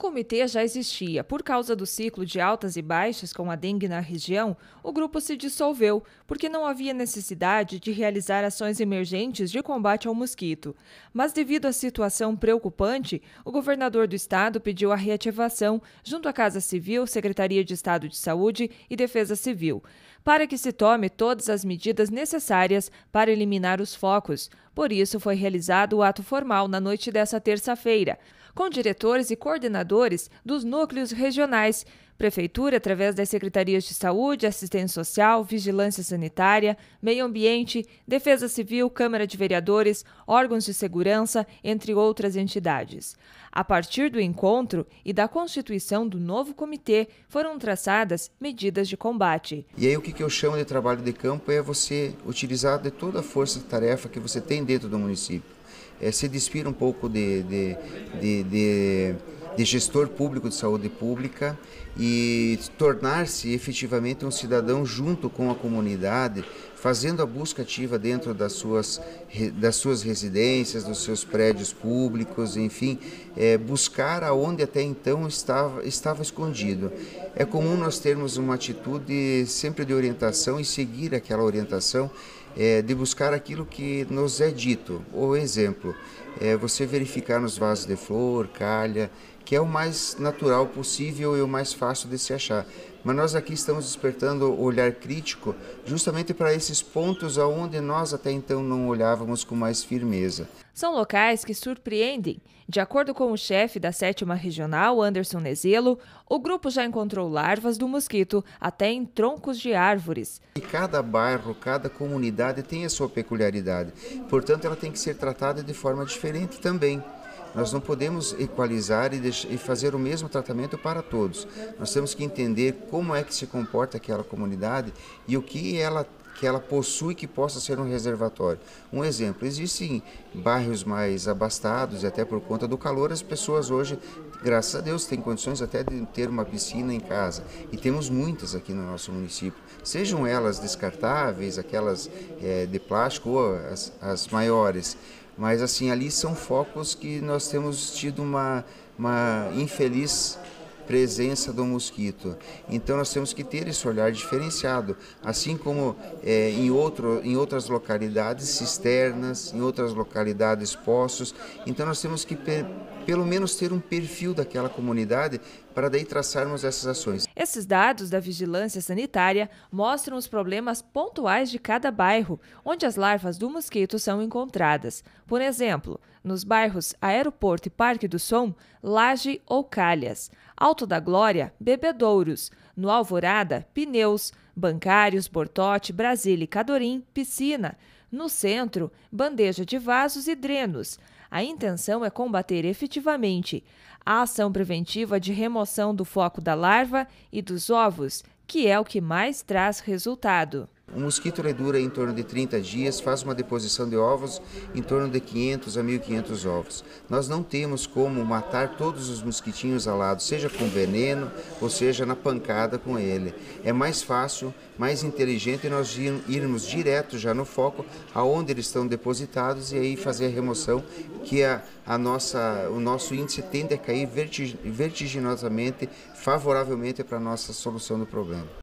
comitê já existia. Por causa do ciclo de altas e baixas com a dengue na região, o grupo se dissolveu, porque não havia necessidade de realizar ações emergentes de combate ao mosquito. Mas, devido à situação preocupante, o governador do estado pediu a reativação, junto à Casa Civil, Secretaria de Estado de Saúde e Defesa Civil para que se tome todas as medidas necessárias para eliminar os focos. Por isso, foi realizado o ato formal na noite dessa terça-feira, com diretores e coordenadores dos núcleos regionais, Prefeitura, através das secretarias de saúde, assistência social, vigilância sanitária, meio ambiente, defesa civil, Câmara de Vereadores, órgãos de segurança, entre outras entidades. A partir do encontro e da constituição do novo comitê, foram traçadas medidas de combate. E aí, o que eu chamo de trabalho de campo é você utilizar de toda a força de tarefa que você tem dentro do município. É se despir um pouco de, de, de, de de gestor público de saúde pública e tornar-se efetivamente um cidadão junto com a comunidade fazendo a busca ativa dentro das suas, das suas residências, dos seus prédios públicos, enfim, é, buscar aonde até então estava, estava escondido. É comum nós termos uma atitude sempre de orientação e seguir aquela orientação é, de buscar aquilo que nos é dito. o exemplo, é, você verificar nos vasos de flor, calha, que é o mais natural possível e o mais fácil de se achar. Mas nós aqui estamos despertando o olhar crítico justamente para esse esses pontos aonde nós até então não olhávamos com mais firmeza. São locais que surpreendem. De acordo com o chefe da sétima regional, Anderson Nezelo, o grupo já encontrou larvas do mosquito até em troncos de árvores. E cada bairro, cada comunidade tem a sua peculiaridade. Portanto, ela tem que ser tratada de forma diferente também. Nós não podemos equalizar e, fazer o mesmo tratamento para todos. Nós temos que entender como é que se comporta aquela comunidade e o que ela que ela possui que possa ser um reservatório. Um exemplo, existem bairros mais abastados e até por conta do calor as pessoas hoje, graças a Deus, têm condições até de ter uma piscina em casa e temos muitas aqui no nosso município, sejam elas descartáveis, aquelas é, de plástico ou as, as maiores. Mas assim, ali são focos que nós temos tido uma, uma infeliz presença do mosquito. Então nós temos que ter esse olhar diferenciado, assim como é, em, outro, em outras localidades cisternas, em outras localidades poços. Então nós temos que pelo menos ter um perfil daquela comunidade para daí traçarmos essas ações. Esses dados da vigilância sanitária mostram os problemas pontuais de cada bairro, onde as larvas do mosquito são encontradas. Por exemplo, nos bairros Aeroporto e Parque do Som, Laje ou Calhas, Alto da Glória, Bebedouros, no Alvorada, Pneus, Bancários, Bortote, Brasília e Cadorim, Piscina, no centro, Bandeja de Vasos e Drenos, a intenção é combater efetivamente a ação preventiva de remoção do foco da larva e dos ovos, que é o que mais traz resultado. O mosquito ele dura em torno de 30 dias, faz uma deposição de ovos em torno de 500 a 1.500 ovos. Nós não temos como matar todos os mosquitinhos alados, seja com veneno ou seja na pancada com ele. É mais fácil, mais inteligente nós irmos direto já no foco aonde eles estão depositados e aí fazer a remoção que a, a nossa, o nosso índice tende a cair vertiginosamente, favoravelmente para a nossa solução do problema.